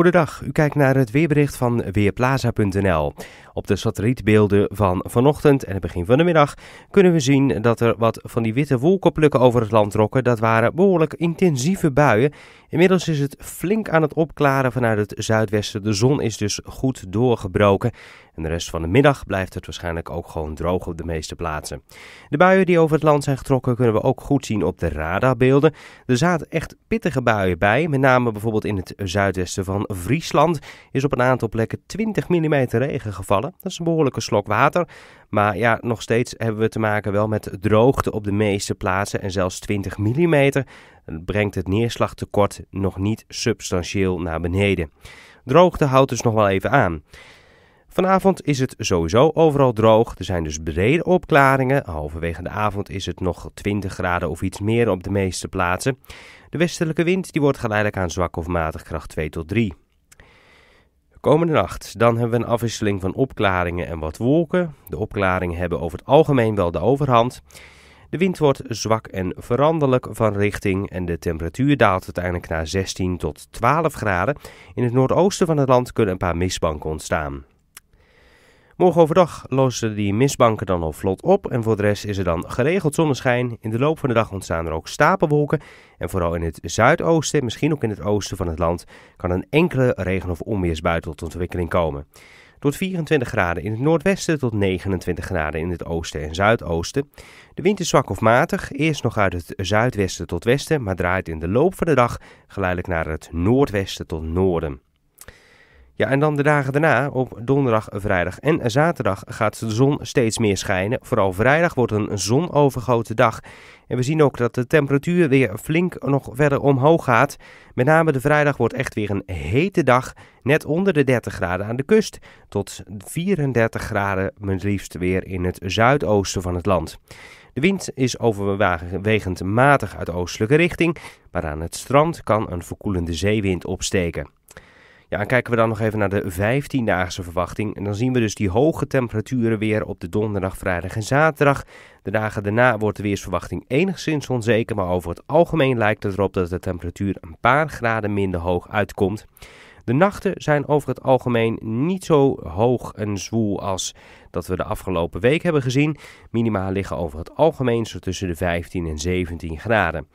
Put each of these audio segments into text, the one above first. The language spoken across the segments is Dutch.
Goedendag, u kijkt naar het weerbericht van Weerplaza.nl. Op de satellietbeelden van vanochtend en het begin van de middag kunnen we zien dat er wat van die witte wolkenplukken over het land trokken. Dat waren behoorlijk intensieve buien. Inmiddels is het flink aan het opklaren vanuit het zuidwesten. De zon is dus goed doorgebroken. En de rest van de middag blijft het waarschijnlijk ook gewoon droog op de meeste plaatsen. De buien die over het land zijn getrokken kunnen we ook goed zien op de radarbeelden. Er zaten echt pittige buien bij, met name bijvoorbeeld in het zuidwesten van Friesland is op een aantal plekken 20 mm regen gevallen. Dat is een behoorlijke slok water. Maar ja, nog steeds hebben we te maken wel met droogte op de meeste plaatsen en zelfs 20 mm brengt het neerslagtekort nog niet substantieel naar beneden. Droogte houdt dus nog wel even aan. Vanavond is het sowieso overal droog. Er zijn dus brede opklaringen. Halverwege de avond is het nog 20 graden of iets meer op de meeste plaatsen. De westelijke wind die wordt geleidelijk aan zwak of matig kracht 2 tot 3. komende nacht dan hebben we een afwisseling van opklaringen en wat wolken. De opklaringen hebben over het algemeen wel de overhand. De wind wordt zwak en veranderlijk van richting en de temperatuur daalt uiteindelijk naar 16 tot 12 graden. In het noordoosten van het land kunnen een paar mistbanken ontstaan. Morgen overdag lossen die mistbanken dan al vlot op en voor de rest is er dan geregeld zonneschijn. In de loop van de dag ontstaan er ook stapelwolken en vooral in het zuidoosten, misschien ook in het oosten van het land, kan een enkele regen- of onweersbui tot ontwikkeling komen. Tot 24 graden in het noordwesten tot 29 graden in het oosten en zuidoosten. De wind is zwak of matig, eerst nog uit het zuidwesten tot westen, maar draait in de loop van de dag geleidelijk naar het noordwesten tot noorden. Ja, en dan de dagen daarna, op donderdag, vrijdag en zaterdag, gaat de zon steeds meer schijnen. Vooral vrijdag wordt een zonovergoten dag. En we zien ook dat de temperatuur weer flink nog verder omhoog gaat. Met name de vrijdag wordt echt weer een hete dag, net onder de 30 graden aan de kust, tot 34 graden, maar liefst weer in het zuidoosten van het land. De wind is overwegend matig uit oostelijke richting, maar aan het strand kan een verkoelende zeewind opsteken. Ja, en kijken we dan nog even naar de 15-daagse verwachting. En dan zien we dus die hoge temperaturen weer op de donderdag, vrijdag en zaterdag. De dagen daarna wordt de weersverwachting enigszins onzeker, maar over het algemeen lijkt het erop dat de temperatuur een paar graden minder hoog uitkomt. De nachten zijn over het algemeen niet zo hoog en zwoel als dat we de afgelopen week hebben gezien. Minima liggen over het algemeen zo tussen de 15 en 17 graden.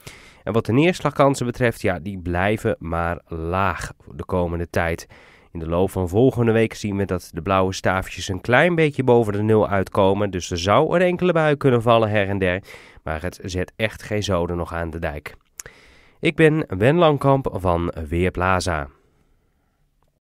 En wat de neerslagkansen betreft, ja, die blijven maar laag de komende tijd. In de loop van volgende week zien we dat de blauwe staafjes een klein beetje boven de nul uitkomen. Dus er zou een enkele bui kunnen vallen her en der. Maar het zet echt geen zoden nog aan de dijk. Ik ben Wen Langkamp van Weerplaza.